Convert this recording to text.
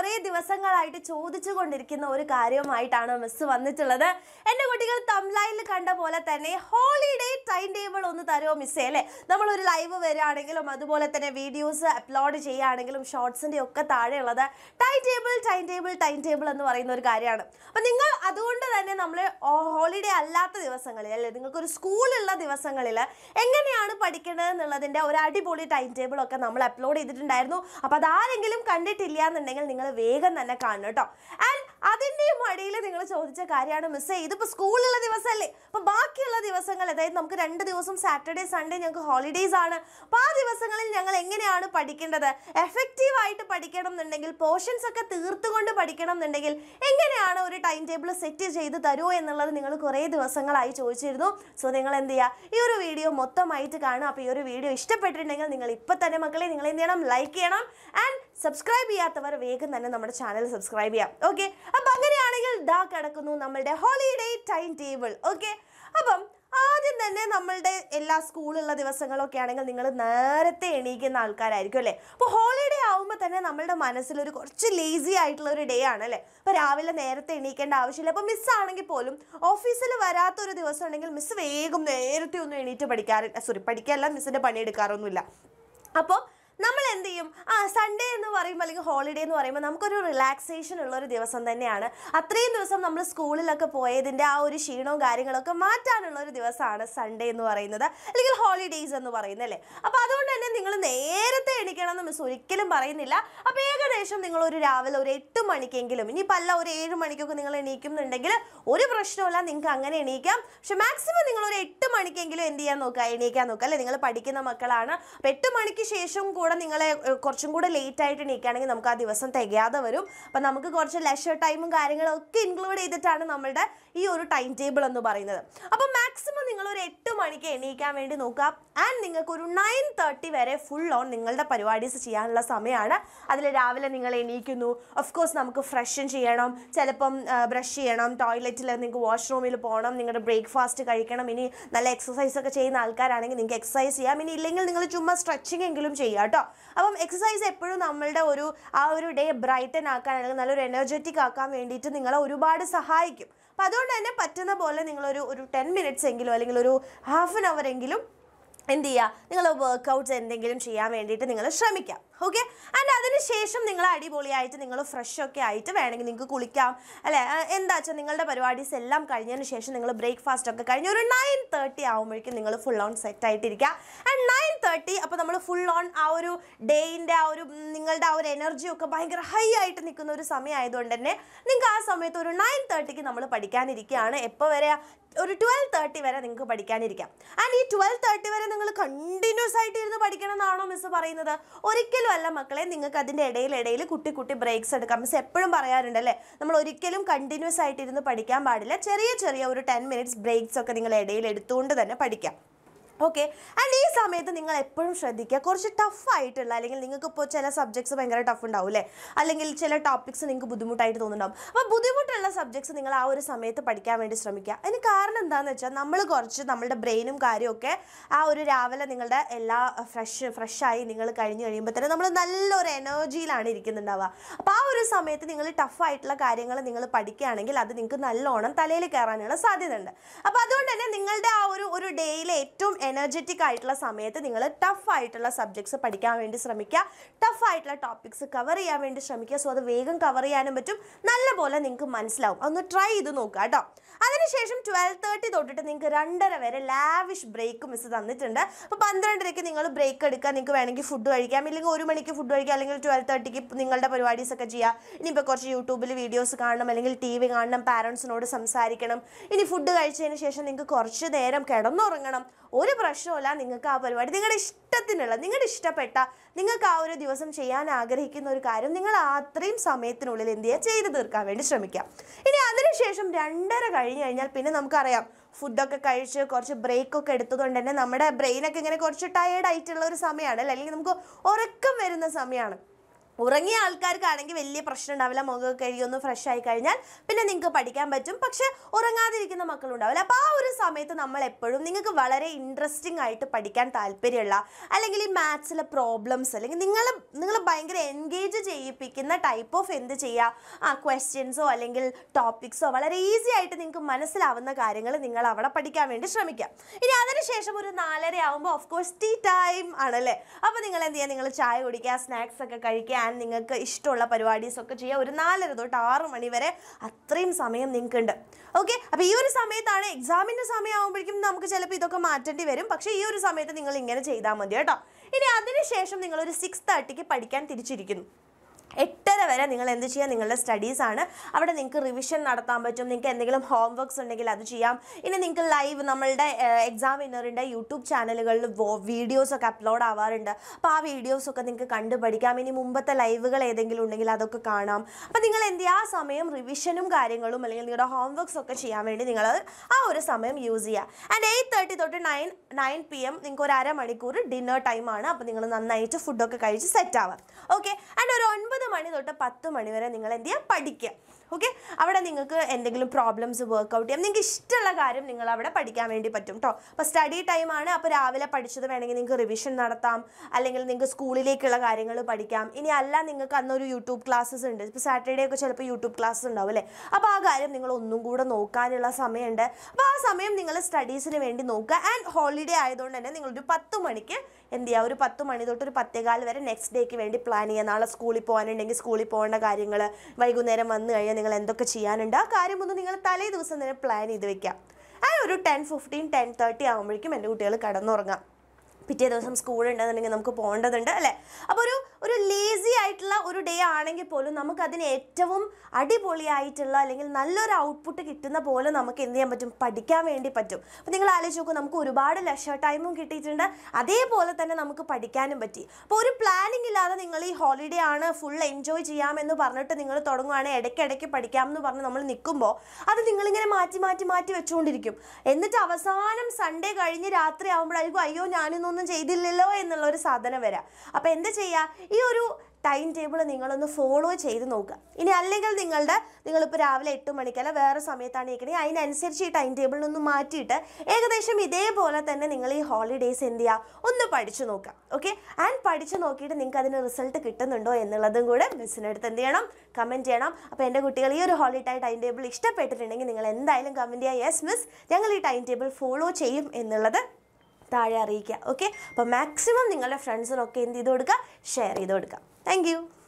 കുറെ ദിവസങ്ങളായിട്ട് ചോദിച്ചു കൊണ്ടിരിക്കുന്ന ഒരു കാര്യവുമായിട്ടാണ് മിസ് വന്നിട്ടുള്ളത് എൻ്റെ കുട്ടികൾ തംലായിൽ കണ്ട പോലെ തന്നെ ഹോളിഡേ ടൈം ടേബിൾ ഒന്ന് തരുമോ മിസ്സേ അല്ലേ നമ്മളൊരു ലൈവ് വരികയാണെങ്കിലും അതുപോലെ തന്നെ വീഡിയോസ് അപ്ലോഡ് ചെയ്യുകയാണെങ്കിലും ഷോർട്സിൻ്റെ ഒക്കെ താഴെയുള്ളത് time table time table time table എന്ന് പറയുന്ന ഒരു കാര്യമാണ് അപ്പം നിങ്ങൾ അതുകൊണ്ട് തന്നെ നമ്മൾ ഹോളിഡേ അല്ലാത്ത ദിവസങ്ങളിൽ അല്ലേ നിങ്ങൾക്കൊരു സ്കൂളുള്ള ദിവസങ്ങളിൽ എങ്ങനെയാണ് പഠിക്കേണ്ടത് എന്നുള്ളതിൻ്റെ ഒരു അടിപൊളി ടൈം ടേബിളൊക്കെ ഒക്കെ നമ്മൾ അപ്ലോഡ് ചെയ്തിട്ടുണ്ടായിരുന്നു അപ്പോൾ അതാരെങ്കിലും കണ്ടിട്ടില്ല എന്നുണ്ടെങ്കിൽ നിങ്ങൾ വേഗം തന്നെ കാണണം കേട്ടോ ആൻഡ് അതിൻ്റെയും മടിയിൽ നിങ്ങൾ ചോദിച്ച കാര്യമാണ് മിസ്സേ ഇതിപ്പോൾ സ്കൂളിലുള്ള ദിവസമല്ലേ അപ്പോൾ ബാക്കിയുള്ള ദിവസങ്ങൾ അതായത് നമുക്ക് രണ്ട് ദിവസം സാറ്റർഡേ സൺഡേ ഞങ്ങൾക്ക് ഹോളിഡേയ്സ് ആണ് അപ്പോൾ ആ ദിവസങ്ങളിൽ ഞങ്ങൾ എങ്ങനെയാണ് പഠിക്കേണ്ടത് എഫക്റ്റീവായിട്ട് പഠിക്കണം എന്നുണ്ടെങ്കിൽ പോർഷൻസ് ഒക്കെ തീർത്തുകൊണ്ട് പഠിക്കണം എന്നുണ്ടെങ്കിൽ എങ്ങനെയാണ് ഒരു ടൈം ടേബിൾ സെറ്റ് ചെയ്ത് തരുമോ എന്നുള്ളത് നിങ്ങൾ കുറേ ദിവസങ്ങളായി ചോദിച്ചിരുന്നു സോ നിങ്ങൾ എന്ത് ചെയ്യുക ഈ ഒരു വീഡിയോ മൊത്തമായിട്ട് കാണുക അപ്പോൾ ഈ ഒരു വീഡിയോ ഇഷ്ടപ്പെട്ടിട്ടുണ്ടെങ്കിൽ നിങ്ങൾ ഇപ്പം തന്നെ മക്കളെ നിങ്ങൾ എന്ത് ചെയ്യണം ലൈക്ക് ചെയ്യണം ആൻഡ് സബ്സ്ക്രൈബ് ചെയ്യാത്തവർ വേഗം തന്നെ നമ്മുടെ ചാനൽ സബ്സ്ക്രൈബ് ചെയ്യാം ഓക്കെ അപ്പം അങ്ങനെയാണെങ്കിൽ ദാ കിടക്കുന്നു നമ്മളുടെ ഹോളിഡേ ടൈം ടേബിൾ ഓക്കെ അപ്പം ആദ്യം തന്നെ നമ്മളുടെ എല്ലാ സ്കൂളുള്ള ദിവസങ്ങളൊക്കെ ആണെങ്കിൽ നിങ്ങൾ നേരത്തെ എണീക്കുന്ന ആൾക്കാരായിരിക്കും അല്ലേ അപ്പോൾ ഹോളിഡേ ആവുമ്പോൾ തന്നെ നമ്മളുടെ മനസ്സിലൊരു കുറച്ച് ലേസി ആയിട്ടുള്ള ഒരു ഡേ ആണ് അല്ലേ അപ്പോൾ രാവിലെ നേരത്തെ എണീക്കേണ്ട ആവശ്യമില്ല അപ്പോൾ മിസ് ആണെങ്കിൽ പോലും ഓഫീസിൽ വരാത്ത ഒരു ദിവസം ഉണ്ടെങ്കിൽ മിസ് വേഗം നേരത്തെ ഒന്നും എണീറ്റ് പഠിക്കാറില്ല സോറി പഠിക്കാറില്ല മിസ്സിൻ്റെ പണിയെടുക്കാറൊന്നുമില്ല അപ്പോൾ നമ്മൾ എന്ത് ചെയ്യും ആ സൺഡേ എന്ന് പറയുമ്പോൾ അല്ലെങ്കിൽ ഹോളിഡേ എന്ന് പറയുമ്പോൾ നമുക്കൊരു റിലാക്സേഷൻ ഉള്ള ഒരു ദിവസം തന്നെയാണ് അത്രയും ദിവസം നമ്മൾ സ്കൂളിലൊക്കെ പോയതിൻ്റെ ആ ഒരു ക്ഷീണവും കാര്യങ്ങളൊക്കെ മാറ്റാനുള്ള ഒരു ദിവസമാണ് സൺഡേ എന്ന് പറയുന്നത് അല്ലെങ്കിൽ ഹോളിഡേയ്സ് എന്ന് പറയുന്നത് അല്ലേ അപ്പോൾ അതുകൊണ്ട് തന്നെ നിങ്ങൾ നേരത്തെ എണീക്കണം എന്ന് മിസ് ഒരിക്കലും പറയുന്നില്ല അപ്പോൾ ഏകദേശം നിങ്ങൾ ഒരു രാവിലെ ഒരു എട്ട് മണിക്കെങ്കിലും ഇനിയിപ്പോൾ അല്ല ഒരു ഏഴ് മണിക്കൊക്കെ നിങ്ങൾ എണീക്കുന്നുണ്ടെങ്കിൽ ഒരു പ്രശ്നമില്ല നിങ്ങൾക്ക് അങ്ങനെ എണീക്കാം പക്ഷെ മാക്സിമം നിങ്ങൾ ഒരു എട്ട് മണിക്കെങ്കിലും എന്ത് ചെയ്യാൻ നോക്കുക എണീക്കാൻ നോക്കുക അല്ലേ നിങ്ങൾ പഠിക്കുന്ന മക്കളാണ് അപ്പോൾ എട്ട് മണിക്ക് ശേഷം കൂടെ നിങ്ങൾ നിങ്ങളെ കുറച്ചും കൂടെ ലേറ്റ് ആയിട്ട് എണീക്കുകയാണെങ്കിൽ നമുക്ക് ആ ദിവസം തികയാതെ വരും അപ്പം നമുക്ക് കുറച്ച് ലെഷർ ടൈമും കാര്യങ്ങളും ഒക്കെ ഇൻക്ലൂഡ് ചെയ്തിട്ടാണ് നമ്മളുടെ ഈ ഒരു ടൈം ടേബിൾ എന്ന് പറയുന്നത് അപ്പം മാക്സിമം നിങ്ങൾ ഒരു എട്ട് മണിക്ക് എണീക്കാൻ വേണ്ടി നോക്കുക ആൻഡ് നിങ്ങൾക്ക് ഒരു നയൻ തേർട്ടി വരെ ഫുൾ ഓൺ നിങ്ങളുടെ പരിപാടീസ് ചെയ്യാനുള്ള സമയമാണ് അതിൽ രാവിലെ നിങ്ങൾ എണീക്കുന്നു ഓഫ് കോഴ്സ് നമുക്ക് ഫ്രഷൻ ചെയ്യണം ചിലപ്പം ബ്രഷ് ചെയ്യണം ടോയ്ലറ്റിൽ നിങ്ങൾക്ക് വാഷ്റൂമിൽ പോകണം നിങ്ങളുടെ ബ്രേക്ക്ഫാസ്റ്റ് കഴിക്കണം ഇനി നല്ല എക്സസൈസ് ഒക്കെ ചെയ്യുന്ന ആൾക്കാരാണെങ്കിൽ നിങ്ങൾക്ക് എക്സസൈസ് ചെയ്യാം ഇനി ഇല്ലെങ്കിൽ നിങ്ങൾ ചുമ്മാ സ്ട്രെച്ചിങ് എങ്കിലും ചെയ്യാം കേട്ടോ അപ്പം എക്സസൈസ് എപ്പോഴും നമ്മളുടെ ഒരു ആ ഒരു ഡേ ബ്രൈറ്റൻ ആക്കാൻ അല്ലെങ്കിൽ നല്ലൊരു എനർജറ്റിക് ആക്കാൻ വേണ്ടിയിട്ട് നിങ്ങളെ ഒരുപാട് സഹായിക്കും അപ്പം അതുകൊണ്ട് തന്നെ പറ്റുന്ന പോലെ നിങ്ങളൊരു ഒരു ടെൻ മിനിറ്റ്സ് എങ്കിലും അല്ലെങ്കിൽ ഒരു ഹാഫ് ആൻ അവർ എങ്കിലും എന്ത് ചെയ്യുക നിങ്ങൾ വർക്കൗട്ട്സ് എന്തെങ്കിലും ചെയ്യാൻ വേണ്ടിയിട്ട് നിങ്ങൾ ശ്രമിക്കാം ഓക്കെ ആൻഡ് അതിനുശേഷം നിങ്ങൾ അടിപൊളിയായിട്ട് നിങ്ങൾ ഫ്രഷ് ഒക്കെ ആയിട്ട് വേണമെങ്കിൽ നിങ്ങൾക്ക് കുളിക്കാം അല്ലേ എന്താ വെച്ചാൽ നിങ്ങളുടെ പരിപാടീസ് എല്ലാം കഴിഞ്ഞതിന് ശേഷം നിങ്ങൾ ബ്രേക്ക്ഫാസ്റ്റ് ഒക്കെ കഴിഞ്ഞ് ഒരു നയൻ തേർട്ടി ആകുമ്പോഴേക്കും നിങ്ങൾ ഫുൾ ഓൺ സെറ്റ് ആയിട്ടിരിക്കുക ആൻഡ് നയൻ തേർട്ടി അപ്പോൾ നമ്മൾ ഫുൾ ഓൺ ആ ഒരു ഡേയിൻ്റെ ആ ഒരു നിങ്ങളുടെ ആ ഒരു എനർജി ഒക്കെ ഭയങ്കര ഹൈ ആയിട്ട് നിൽക്കുന്ന ഒരു സമയമായതുകൊണ്ട് തന്നെ നിങ്ങൾക്ക് ആ സമയത്ത് ഒരു നയൻ തേർട്ടിക്ക് നമ്മൾ പഠിക്കാനിരിക്കുകയാണ് എപ്പോൾ വരെ ഒരു ട്വൽവ് തേർട്ടി വരെ നിങ്ങൾക്ക് പഠിക്കാനിരിക്കാം ആൻഡ് ഈ ട്വൽവ് തേർട്ടി വരെ നിങ്ങൾ കണ്ടിന്യൂസ് ആയിട്ട് ഇരുന്ന് പഠിക്കണം എന്നാണോ മിസ് പറയുന്നത് ഒരിക്കലും അല്ല മക്കളെ നിങ്ങൾക്ക് അതിൻ്റെ ഇടയിൽ ഇടയിൽ കുട്ടി കുട്ടി ബ്രേക്സ് എടുക്കാം മിസ് എപ്പോഴും പറയാറുണ്ട് അല്ലേ നമ്മൾ ഒരിക്കലും കണ്ടിന്യൂസ് ആയിട്ട് ഇരുന്ന് പഠിക്കാൻ പാടില്ല ചെറിയ ചെറിയ ഒരു ടെൻ മിനിറ്റ്സ് ബ്രേക്സ് ഒക്കെ നിങ്ങൾ ഇടയിൽ എടുത്തുകൊണ്ട് തന്നെ പഠിക്കാം ഓക്കെ ആൻഡ് ഈ സമയത്ത് നിങ്ങൾ എപ്പോഴും ശ്രദ്ധിക്കുക കുറച്ച് ടഫ് ആയിട്ടുള്ള അല്ലെങ്കിൽ നിങ്ങൾക്ക് ഇപ്പോൾ ചില സബ്ജക്ട്സ് ഭയങ്കര ടഫ് ഉണ്ടാവും അല്ലേ അല്ലെങ്കിൽ ചില ടോപ്പിക്സ് നിങ്ങൾക്ക് ബുദ്ധിമുട്ടായിട്ട് തോന്നുന്നുണ്ടാവും അപ്പോൾ ബുദ്ധിമുട്ടുള്ള സബ്ജക്ട്സ് നിങ്ങൾ ആ ഒരു സമയത്ത് പഠിക്കാൻ വേണ്ടി ശ്രമിക്കുക അതിന് കാരണം എന്താണെന്ന് വെച്ചാൽ നമ്മൾ കുറച്ച് നമ്മുടെ ബ്രെയിനും കാര്യമൊക്കെ ആ ഒരു രാവിലെ നിങ്ങളുടെ എല്ലാ ഫ്രഷ് ഫ്രഷായി നിങ്ങൾ കഴിഞ്ഞ് കഴിയുമ്പോൾ തന്നെ നമ്മൾ നല്ലൊരു എനർജിയിലാണ് ഇരിക്കുന്നുണ്ടാവുക അപ്പോൾ ആ ഒരു സമയത്ത് നിങ്ങൾ ടഫ് ആയിട്ടുള്ള കാര്യങ്ങൾ നിങ്ങൾ പഠിക്കുകയാണെങ്കിൽ അത് നിങ്ങൾക്ക് നല്ലോണം തലയിൽ കയറാനുള്ള സാധ്യതയുണ്ട് അപ്പോൾ അതുകൊണ്ട് തന്നെ നിങ്ങളുടെ ആ ഒരു ഒരു ഡേയിലെ ഏറ്റവും എനർജറ്റിക് ആയിട്ടുള്ള സമയത്ത് നിങ്ങൾ ടഫ് ആയിട്ടുള്ള സബ്ജക്ട്സ് പഠിക്കാൻ വേണ്ടി ശ്രമിക്കുക ടഫ് ആയിട്ടുള്ള ടോപ്പിക്സ് കവർ ചെയ്യാൻ വേണ്ടി ശ്രമിക്കുക സോ അത് വേഗം കവർ ചെയ്യാനും പറ്റും നല്ലപോലെ നിങ്ങൾക്ക് മനസ്സിലാവും ഒന്ന് ട്രൈ ചെയ്ത് നോക്കുക കേട്ടോ അതിന് അതിനുശേഷം ട്വൽവ് തേർട്ടി തൊട്ടിട്ട് നിങ്ങൾക്ക് രണ്ടര വരെ ലാവിഷ് ബ്രേക്ക് മിസ് തന്നിട്ടുണ്ട് അപ്പോൾ പന്ത്രണ്ടരയ്ക്ക് നിങ്ങൾ ബ്രേക്ക് എടുക്കാം നിങ്ങൾക്ക് വേണമെങ്കിൽ ഫുഡ് കഴിക്കാം ഇല്ലെങ്കിൽ ഒരു മണിക്ക് ഫുഡ് കഴിക്കാം അല്ലെങ്കിൽ ട്വൽവ് തേർട്ടിക്ക് നിങ്ങളുടെ പരിപാടീസ് ഒക്കെ ചെയ്യാം ഇനിയിപ്പോൾ കുറച്ച് യൂട്യൂബിൽ വീഡിയോസ് കാണണം അല്ലെങ്കിൽ ടി വി കാണണം പാരൻസിനോട് സംസാരിക്കണം ഇനി ഫുഡ് കഴിച്ചതിന് ശേഷം നിങ്ങൾക്ക് കുറച്ച് നേരം കിടന്നുറങ്ങണം ഒരു പ്രശ്നമില്ല നിങ്ങൾക്ക് ആ പരിപാടി നിങ്ങളുടെ ഇഷ്ടത്തിനുള്ള നിങ്ങളുടെ ഇഷ്ടപ്പെട്ട നിങ്ങൾക്ക് ആ ഒരു ദിവസം ചെയ്യാൻ ആഗ്രഹിക്കുന്ന ഒരു കാര്യം നിങ്ങൾ അത്രയും സമയത്തിനുള്ളിൽ എന്ത് ചെയ്യുക ചെയ്തു തീർക്കാൻ വേണ്ടി ശ്രമിക്കാം ഇനി അതിനുശേഷം രണ്ടര കഴിഞ്ഞ് കഴിഞ്ഞാൽ പിന്നെ നമുക്കറിയാം ഫുഡൊക്കെ കഴിച്ച് കുറച്ച് ബ്രേക്കൊക്കെ എടുത്തതുകൊണ്ട് തന്നെ നമ്മുടെ ബ്രെയിനൊക്കെ ഇങ്ങനെ കുറച്ച് ടയേർഡ് ആയിട്ടുള്ള ഒരു സമയമാണ് അല്ലെങ്കിൽ നമുക്ക് ഉറക്കം വരുന്ന സമയമാണ് ഉറങ്ങിയ ആൾക്കാർക്കാണെങ്കിൽ വലിയ പ്രശ്നം ഉണ്ടാവില്ല മുഖം കഴുകി ഒന്ന് ഫ്രഷ് ആയി കഴിഞ്ഞാൽ പിന്നെ നിങ്ങൾക്ക് പഠിക്കാൻ പറ്റും പക്ഷെ ഉറങ്ങാതിരിക്കുന്ന മക്കളുണ്ടാവില്ല അപ്പോൾ ആ ഒരു സമയത്ത് നമ്മൾ എപ്പോഴും നിങ്ങൾക്ക് വളരെ ഇൻട്രസ്റ്റിംഗ് ആയിട്ട് പഠിക്കാൻ താല്പര്യമുള്ള അല്ലെങ്കിൽ ഈ മാത്സിലെ പ്രോബ്ലംസ് അല്ലെങ്കിൽ നിങ്ങൾ നിങ്ങൾ ഭയങ്കര എൻഗേജ് ചെയ്യിപ്പിക്കുന്ന ടൈപ്പ് ഓഫ് എന്ത് ചെയ്യുക ആ ക്വസ്റ്റ്യൻസോ അല്ലെങ്കിൽ ടോപ്പിക്സോ വളരെ ഈസി ആയിട്ട് നിങ്ങൾക്ക് മനസ്സിലാവുന്ന കാര്യങ്ങൾ നിങ്ങൾ അവിടെ പഠിക്കാൻ വേണ്ടി ശ്രമിക്കുക ഇനി അതിനുശേഷം ഒരു നാലര ആകുമ്പോൾ ഓഫ് കോഴ്സ് ടീ ടൈം ആണല്ലേ അപ്പോൾ നിങ്ങൾ എന്ത് ചെയ്യുക നിങ്ങൾ ചായ കുടിക്കുക സ്നാക്സ് ഒക്കെ കഴിക്കുക ചെയ്യാൻ നിങ്ങൾക്ക് ഇഷ്ടമുള്ള പരിപാടീസൊക്കെ ചെയ്യാം ഒരു നാലര തൊട്ട് ആറ് മണി വരെ അത്രയും സമയം നിങ്ങൾക്കുണ്ട് ഓക്കെ അപ്പോൾ ഈ ഒരു സമയത്താണ് എക്സാമിൻ്റെ സമയമാകുമ്പോഴേക്കും നമുക്ക് ചിലപ്പോൾ ഇതൊക്കെ മാറ്റേണ്ടി വരും പക്ഷേ ഈ ഒരു സമയത്ത് നിങ്ങൾ ഇങ്ങനെ ചെയ്താൽ മതി കേട്ടോ ഇനി അതിനുശേഷം നിങ്ങളൊരു സിക്സ് തേർട്ടിക്ക് പഠിക്കാൻ തിരിച്ചിരിക്കുന്നു എട്ടര വരെ നിങ്ങൾ എന്ത് ചെയ്യുക നിങ്ങളുടെ സ്റ്റഡീസ് ആണ് അവിടെ നിങ്ങൾക്ക് റിവിഷൻ നടത്താൻ പറ്റും നിങ്ങൾക്ക് എന്തെങ്കിലും ഹോം വർക്ക്സ് ഉണ്ടെങ്കിൽ അത് ചെയ്യാം ഇനി നിങ്ങൾക്ക് ലൈവ് നമ്മളുടെ എക്സാം വിന്നറിൻ്റെ യൂട്യൂബ് ചാനലുകളിൽ വീഡിയോസ് ഒക്കെ അപ്ലോഡ് ആവാറുണ്ട് അപ്പോൾ ആ വീഡിയോസ് ഒക്കെ നിങ്ങൾക്ക് കണ്ടു പഠിക്കാം ഇനി മുമ്പത്തെ ലൈവുകൾ ഏതെങ്കിലും ഉണ്ടെങ്കിൽ അതൊക്കെ കാണാം അപ്പോൾ നിങ്ങൾ എന്ത് ചെയ്യുക ആ സമയം റിവിഷനും കാര്യങ്ങളും അല്ലെങ്കിൽ നിങ്ങളുടെ ഹോം വർക്ക്സ് ഒക്കെ ചെയ്യാൻ വേണ്ടി നിങ്ങൾ ആ ഒരു സമയം യൂസ് ചെയ്യുക ആൻഡ് എയ്റ്റ് തേർട്ടി തൊട്ട് നയൻ നയൻ പി എം നിങ്ങൾക്ക് ഒരു അരമണിക്കൂർ ഡിന്നർ ടൈമാണ് അപ്പോൾ നിങ്ങൾ നന്നായിട്ട് ഫുഡൊക്കെ കഴിച്ച് സെറ്റ് ആവാം ഓക്കെ ആൻഡ് ഒരു ഒൻപത് ഒമ്പത് മണി തൊട്ട് പത്ത് മണി വരെ നിങ്ങൾ എന്ത് ചെയ്യുക പഠിക്കുക ഓക്കെ അവിടെ നിങ്ങൾക്ക് എന്തെങ്കിലും പ്രോബ്ലംസ് ഔട്ട് ചെയ്യാം നിങ്ങൾക്ക് ഇഷ്ടമുള്ള കാര്യം നിങ്ങൾ അവിടെ പഠിക്കാൻ വേണ്ടി പറ്റും കേട്ടോ അപ്പോൾ സ്റ്റഡി ടൈമാണ് അപ്പോൾ രാവിലെ പഠിച്ചത് വേണമെങ്കിൽ നിങ്ങൾക്ക് റിവിഷൻ നടത്താം അല്ലെങ്കിൽ നിങ്ങൾക്ക് സ്കൂളിലേക്കുള്ള കാര്യങ്ങൾ പഠിക്കാം ഇനി അല്ല നിങ്ങൾക്ക് അന്നൊരു യൂട്യൂബ് ക്ലാസ്സസ് ഉണ്ട് ഇപ്പോൾ സാറ്റർഡേ ഒക്കെ ചിലപ്പോൾ യൂട്യൂബ് ക്ലാസ്സസ് ഉണ്ടാവും അല്ലേ അപ്പോൾ ആ കാര്യം നിങ്ങൾ ഒന്നും കൂടെ നോക്കാനുള്ള സമയമുണ്ട് അപ്പോൾ ആ സമയം നിങ്ങൾ സ്റ്റഡീസിന് വേണ്ടി നോക്കുക ആൻഡ് ഹോളിഡേ ആയതുകൊണ്ട് തന്നെ നിങ്ങളൊരു പത്ത് മണിക്ക് എന്ത് ചെയ്യുക ഒരു പത്ത് മണി തൊട്ട് ഒരു പത്തേകാൽ വരെ നെക്സ്റ്റ് ഡേക്ക് വേണ്ടി പ്ലാൻ ചെയ്യുക നാളെ സ്കൂളിൽ പോകാനുണ്ടെങ്കിൽ സ്കൂളിൽ പോകേണ്ട കാര്യങ്ങൾ വൈകുന്നേരം വന്നു കഴിഞ്ഞാൽ നിങ്ങൾ എന്തൊക്കെ ചെയ്യാനുണ്ട് ആ കാര്യമൊന്നും നിങ്ങൾ തലേ ദിവസം തന്നെ പ്ലാൻ ചെയ്ത് വെക്കാം ആ ഒരു ടെൻ ഫിഫ്റ്റീൻ ടെൻ തേർട്ടി ആകുമ്പോഴേക്കും എൻ്റെ കുട്ടികൾ കടന്നുറങ്ങാം പിറ്റേ ദിവസം സ്കൂൾ ഉണ്ടെന്നുണ്ടെങ്കിൽ നമുക്ക് പോകേണ്ടതുണ്ട് അല്ലേ അപ്പോൾ ഒരു ഒരു ലേസി ആയിട്ടുള്ള ഒരു ഡേ ആണെങ്കിൽ പോലും നമുക്ക് അതിന് ഏറ്റവും അടിപൊളിയായിട്ടുള്ള അല്ലെങ്കിൽ നല്ലൊരു ഔട്ട്പുട്ട് കിട്ടുന്ന പോലെ നമുക്ക് എന്ത് ചെയ്യാൻ പറ്റും പഠിക്കാൻ വേണ്ടി പറ്റും അപ്പോൾ നിങ്ങൾ ആലോചിച്ച് നോക്കും നമുക്ക് ഒരുപാട് ലഷർ ടൈമും കിട്ടിയിട്ടുണ്ട് അതേപോലെ തന്നെ നമുക്ക് പഠിക്കാനും പറ്റി അപ്പോൾ ഒരു പ്ലാനിങ് ഇല്ലാതെ നിങ്ങൾ ഈ ഹോളിഡേ ആണ് ഫുൾ എൻജോയ് ചെയ്യാമെന്ന് പറഞ്ഞിട്ട് നിങ്ങൾ തുടങ്ങുകയാണെങ്കിൽ ഇടയ്ക്കിടയ്ക്ക് പഠിക്കാമെന്ന് പറഞ്ഞ് നമ്മൾ നിൽക്കുമ്പോൾ അത് നിങ്ങളിങ്ങനെ മാറ്റി മാറ്റി മാറ്റി വെച്ചുകൊണ്ടിരിക്കും എന്നിട്ട് അവസാനം സൺഡേ കഴിഞ്ഞ് രാത്രി ആകുമ്പോഴായിരിക്കും അയ്യോ ഞാനിന്നൊന്നും ചെയ്തില്ലല്ലോ എന്നുള്ള ഒരു സാധനം വരാം അപ്പോൾ എന്താ ചെയ്യുക ഈ ഒരു ടൈം ടേബിൾ നിങ്ങളൊന്ന് ഫോളോ ചെയ്ത് നോക്കുക ഇനി അല്ലെങ്കിൽ നിങ്ങളുടെ നിങ്ങളിപ്പോൾ രാവിലെ എട്ട് മണിക്കല്ല വേറെ സമയത്താണ് ഇരിക്കണമെങ്കിൽ അതിനനുസരിച്ച് ഈ ടൈം ടേബിളിനൊന്ന് മാറ്റിയിട്ട് ഏകദേശം ഇതേപോലെ തന്നെ നിങ്ങൾ ഈ ഹോളിഡേയ്സ് എന്ത് ചെയ്യുക ഒന്ന് പഠിച്ചു നോക്കുക ഓക്കെ ആൻഡ് പഠിച്ചു നോക്കിയിട്ട് നിങ്ങൾക്ക് അതിന് റിസൾട്ട് കിട്ടുന്നുണ്ടോ എന്നുള്ളതും കൂടെ മിസ്സിനടുത്ത് എന്ത് ചെയ്യണം കമൻറ്റ് ചെയ്യണം അപ്പോൾ എൻ്റെ കുട്ടികൾ ഈ ഒരു ഹോളിഡേ ടൈം ടേബിൾ ഇഷ്ടപ്പെട്ടിട്ടുണ്ടെങ്കിൽ നിങ്ങൾ എന്തായാലും കമൻറ്റ് ചെയ്യുക യെസ് മിസ് ഞങ്ങൾ ഈ ടൈം ടേബിൾ ഫോളോ ചെയ്യും എന്നുള്ളത് താഴെ അറിയിക്കുക ഓക്കെ അപ്പോൾ മാക്സിമം നിങ്ങളുടെ ഫ്രണ്ട്സിനൊക്കെ എന്ത് ചെയ്ത് കൊടുക്കുക ഷെയർ ചെയ്ത് കൊടുക്കുക താങ്ക്